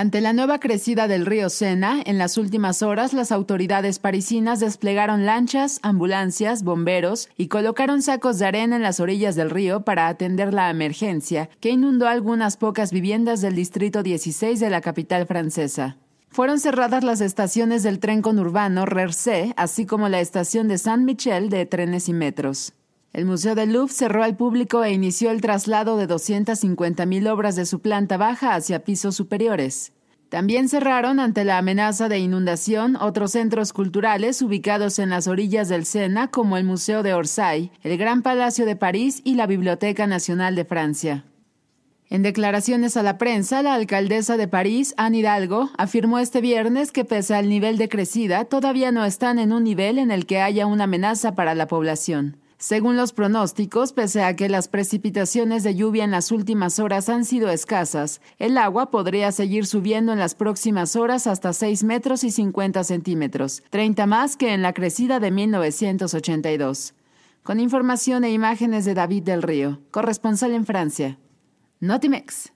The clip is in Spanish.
Ante la nueva crecida del río Sena, en las últimas horas las autoridades parisinas desplegaron lanchas, ambulancias, bomberos y colocaron sacos de arena en las orillas del río para atender la emergencia, que inundó algunas pocas viviendas del distrito 16 de la capital francesa. Fueron cerradas las estaciones del tren conurbano Rersé, así como la estación de saint Michel de trenes y metros. El Museo del Louvre cerró al público e inició el traslado de 250.000 obras de su planta baja hacia pisos superiores. También cerraron ante la amenaza de inundación otros centros culturales ubicados en las orillas del Sena, como el Museo de Orsay, el Gran Palacio de París y la Biblioteca Nacional de Francia. En declaraciones a la prensa, la alcaldesa de París, Anne Hidalgo, afirmó este viernes que pese al nivel de crecida, todavía no están en un nivel en el que haya una amenaza para la población. Según los pronósticos, pese a que las precipitaciones de lluvia en las últimas horas han sido escasas, el agua podría seguir subiendo en las próximas horas hasta 6 metros y 50 centímetros, 30 más que en la crecida de 1982. Con información e imágenes de David del Río, corresponsal en Francia. Notimex.